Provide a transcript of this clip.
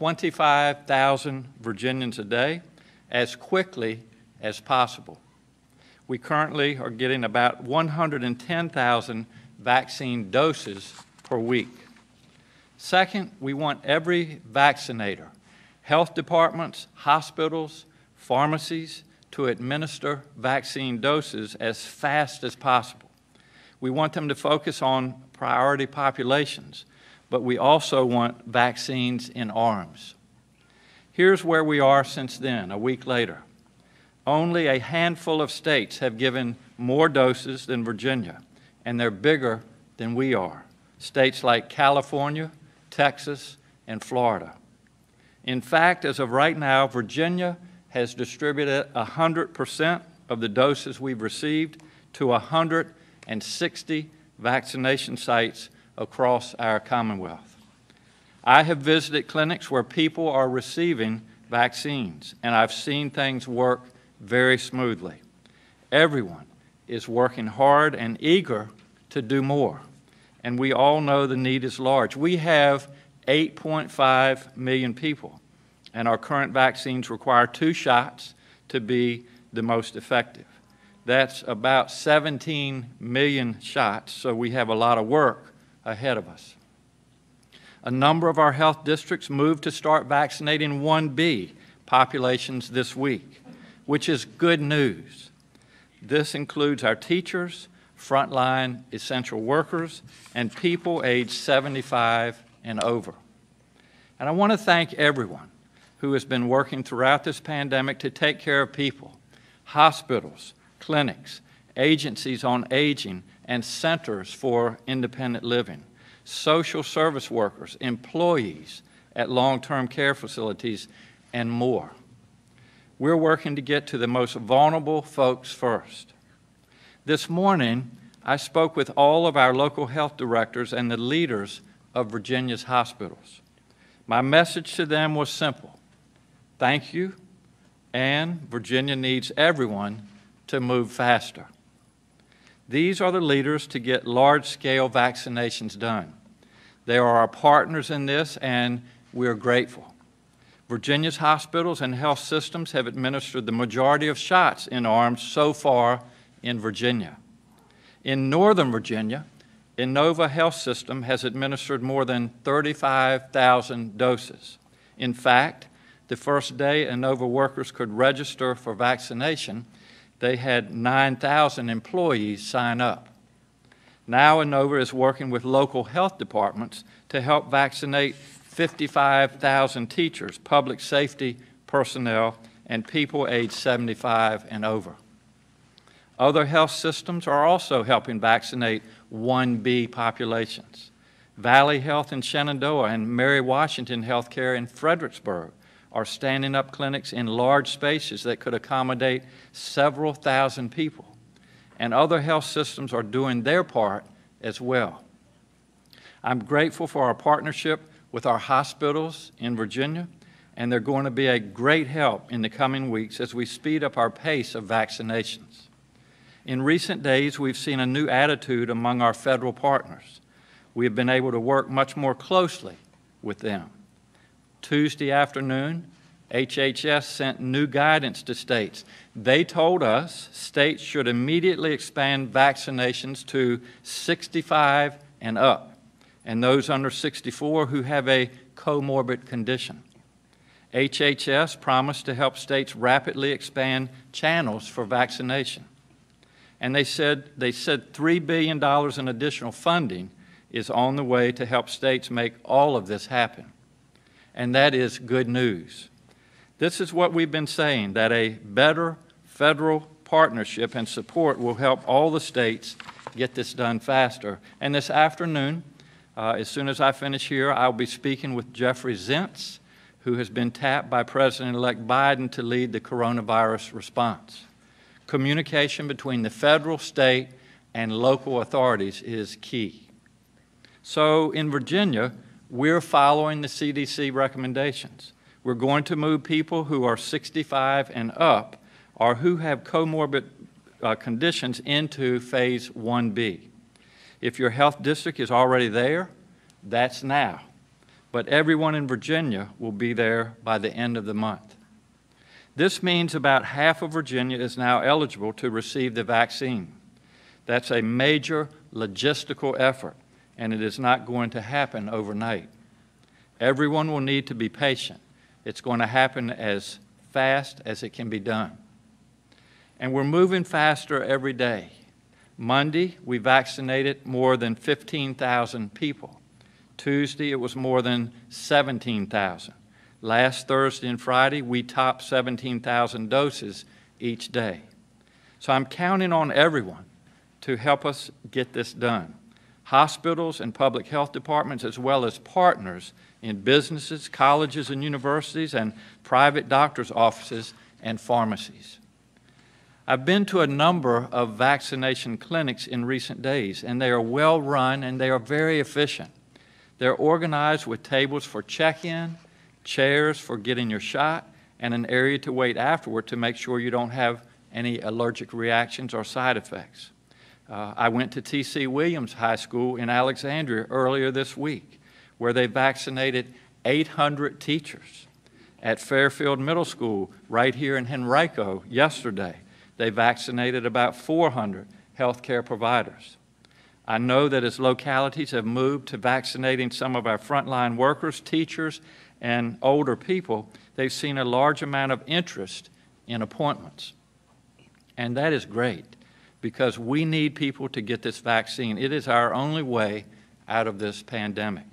25,000 Virginians a day as quickly as possible. We currently are getting about 110,000 vaccine doses per week. Second, we want every vaccinator, health departments, hospitals, pharmacies, to administer vaccine doses as fast as possible. We want them to focus on priority populations but we also want vaccines in arms. Here's where we are since then, a week later. Only a handful of states have given more doses than Virginia, and they're bigger than we are. States like California, Texas, and Florida. In fact, as of right now, Virginia has distributed 100% of the doses we've received to 160 vaccination sites across our Commonwealth. I have visited clinics where people are receiving vaccines, and I've seen things work very smoothly. Everyone is working hard and eager to do more, and we all know the need is large. We have 8.5 million people, and our current vaccines require two shots to be the most effective. That's about 17 million shots, so we have a lot of work ahead of us. A number of our health districts moved to start vaccinating 1B populations this week, which is good news. This includes our teachers, frontline essential workers, and people aged 75 and over. And I want to thank everyone who has been working throughout this pandemic to take care of people, hospitals, clinics, agencies on aging, and centers for independent living, social service workers, employees at long term care facilities, and more. We're working to get to the most vulnerable folks first. This morning, I spoke with all of our local health directors and the leaders of Virginia's hospitals. My message to them was simple thank you, and Virginia needs everyone to move faster. These are the leaders to get large scale vaccinations done. They are our partners in this, and we are grateful. Virginia's hospitals and health systems have administered the majority of shots in arms so far in Virginia. In Northern Virginia, Innova Health System has administered more than 35,000 doses. In fact, the first day Innova workers could register for vaccination, they had 9,000 employees sign up. Now Anova is working with local health departments to help vaccinate 55,000 teachers, public safety personnel, and people age 75 and over. Other health systems are also helping vaccinate 1B populations. Valley Health in Shenandoah and Mary Washington Healthcare in Fredericksburg or standing up clinics in large spaces that could accommodate several thousand people. And other health systems are doing their part as well. I'm grateful for our partnership with our hospitals in Virginia, and they're going to be a great help in the coming weeks as we speed up our pace of vaccinations. In recent days, we've seen a new attitude among our federal partners. We have been able to work much more closely with them. Tuesday afternoon, HHS sent new guidance to states. They told us states should immediately expand vaccinations to 65 and up, and those under 64 who have a comorbid condition. HHS promised to help states rapidly expand channels for vaccination. And they said, they said $3 billion in additional funding is on the way to help states make all of this happen and that is good news. This is what we've been saying that a better federal partnership and support will help all the states get this done faster. And this afternoon, uh, as soon as I finish here, I'll be speaking with Jeffrey Zintz, who has been tapped by President elect Biden to lead the coronavirus response. Communication between the federal, state, and local authorities is key. So in Virginia, we're following the CDC recommendations. We're going to move people who are 65 and up or who have comorbid uh, conditions into phase 1B. If your health district is already there, that's now. But everyone in Virginia will be there by the end of the month. This means about half of Virginia is now eligible to receive the vaccine. That's a major logistical effort and it is not going to happen overnight. Everyone will need to be patient. It's going to happen as fast as it can be done. And we're moving faster every day. Monday, we vaccinated more than 15,000 people. Tuesday, it was more than 17,000. Last Thursday and Friday, we topped 17,000 doses each day. So I'm counting on everyone to help us get this done hospitals and public health departments, as well as partners in businesses, colleges and universities, and private doctor's offices and pharmacies. I've been to a number of vaccination clinics in recent days, and they are well run and they are very efficient. They're organized with tables for check in, chairs for getting your shot, and an area to wait afterward to make sure you don't have any allergic reactions or side effects. Uh, I went to T.C. Williams High School in Alexandria earlier this week, where they vaccinated 800 teachers. At Fairfield Middle School, right here in Henrico, yesterday, they vaccinated about 400 healthcare providers. I know that as localities have moved to vaccinating some of our frontline workers, teachers, and older people, they've seen a large amount of interest in appointments. And that is great because we need people to get this vaccine. It is our only way out of this pandemic.